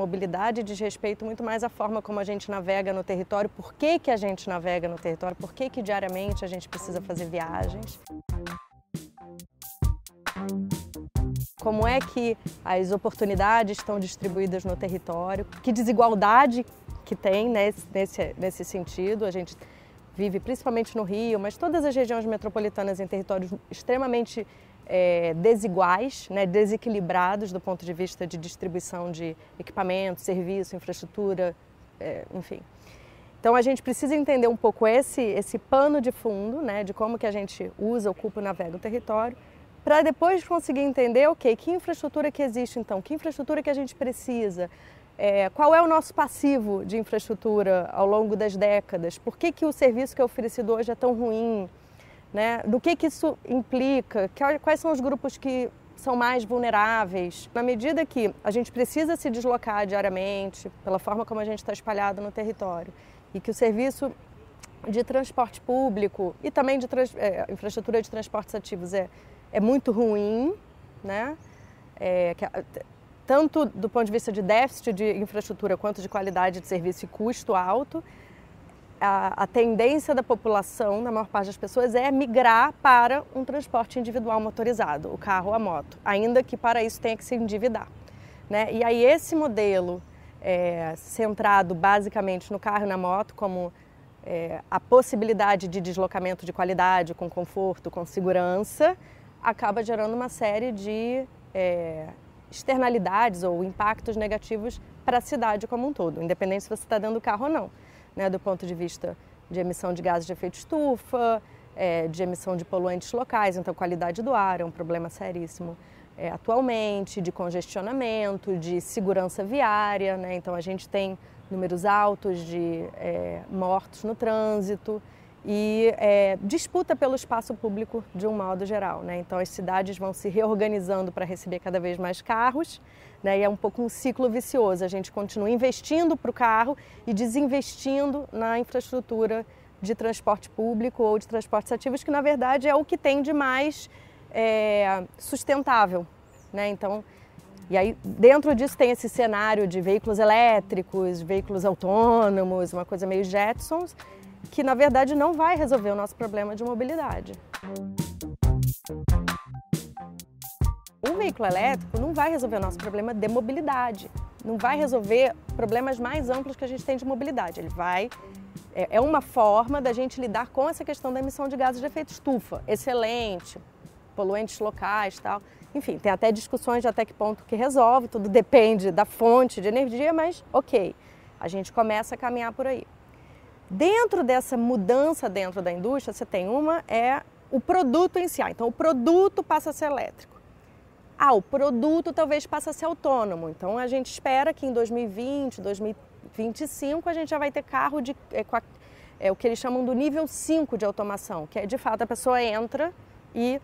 mobilidade diz respeito muito mais à forma como a gente navega no território, por que, que a gente navega no território, por que, que diariamente a gente precisa fazer viagens. Como é que as oportunidades estão distribuídas no território, que desigualdade que tem nesse, nesse, nesse sentido. A gente vive principalmente no Rio, mas todas as regiões metropolitanas em territórios extremamente é, desiguais, né, desequilibrados do ponto de vista de distribuição de equipamento, serviço, infraestrutura, é, enfim. Então a gente precisa entender um pouco esse esse pano de fundo, né, de como que a gente usa, ocupa, navega o território, para depois conseguir entender, ok, que infraestrutura que existe então, que infraestrutura que a gente precisa, é, qual é o nosso passivo de infraestrutura ao longo das décadas, por que que o serviço que é oferecido hoje é tão ruim, né? Do que, que isso implica? Quais são os grupos que são mais vulneráveis? Na medida que a gente precisa se deslocar diariamente, pela forma como a gente está espalhado no território, e que o serviço de transporte público e também de trans, é, infraestrutura de transportes ativos é, é muito ruim, né? É, que, tanto do ponto de vista de déficit de infraestrutura quanto de qualidade de serviço e custo alto, a, a, tendência da população, na maior parte das pessoas, é migrar para um transporte individual motorizado, o carro ou a moto, ainda que para isso tenha que se endividar. Né? E aí esse modelo é, centrado basicamente no carro e na moto, como é, a possibilidade de deslocamento de qualidade, com conforto, com segurança, acaba gerando uma série de é, externalidades ou impactos negativos para a cidade como um todo, independente se você está dando carro ou não né, do ponto de vista de emissão de gases de efeito estufa, é, de emissão de poluentes locais, então qualidade do ar é um problema seríssimo é, atualmente, de congestionamento, de segurança viária, né, então a gente tem números altos de é, mortos no trânsito e é, disputa pelo espaço público de um modo geral. Né? Então as cidades vão se reorganizando para receber cada vez mais carros né? e é um pouco um ciclo vicioso. A gente continua investindo para o carro e desinvestindo na infraestrutura de transporte público ou de transportes ativos, que na verdade é o que tem de mais é, sustentável. Né? Então, e aí dentro disso tem esse cenário de veículos elétricos, veículos autônomos, uma coisa meio Jetsons, que na verdade não vai resolver o nosso problema de mobilidade. O veículo elétrico não vai resolver o nosso problema de mobilidade, não vai resolver problemas mais amplos que a gente tem de mobilidade. Ele vai é, é uma forma da gente lidar com essa questão da emissão de gases de efeito estufa. Excelente, poluentes locais, tal. Enfim, tem até discussões de até que ponto que resolve, tudo depende da fonte de energia, mas OK. A gente começa a caminhar por aí. Dentro dessa mudança dentro da indústria, você tem uma é o produto em si. Ah, então o produto passa a ser elétrico. Ah, o produto talvez passe a ser autônomo. Então a gente espera que em 2020, 2025 a gente já vai ter carro de é, a, é o que eles chamam do nível 5 de automação, que é de fato a pessoa entra e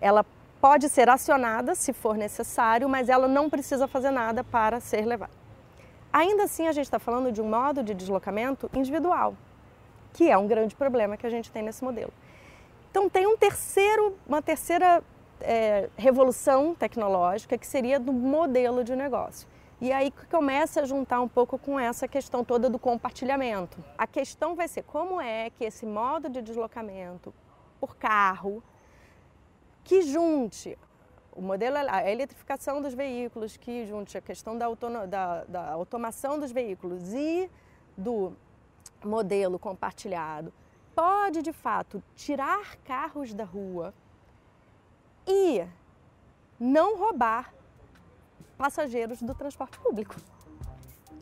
ela pode ser acionada se for necessário, mas ela não precisa fazer nada para ser levada. Ainda assim, a gente está falando de um modo de deslocamento individual que é um grande problema que a gente tem nesse modelo. Então tem um terceiro, uma terceira é, revolução tecnológica que seria do modelo de negócio. E aí que começa a juntar um pouco com essa questão toda do compartilhamento. A questão vai ser como é que esse modo de deslocamento por carro que junte o modelo a eletrificação dos veículos, que junte a questão da, autono, da, da automação dos veículos e do modelo compartilhado pode de fato tirar carros da rua e não roubar passageiros do transporte público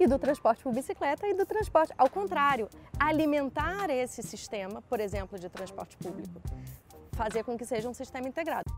e do transporte por bicicleta e do transporte. Ao contrário, alimentar esse sistema, por exemplo, de transporte público, fazer com que seja um sistema integrado.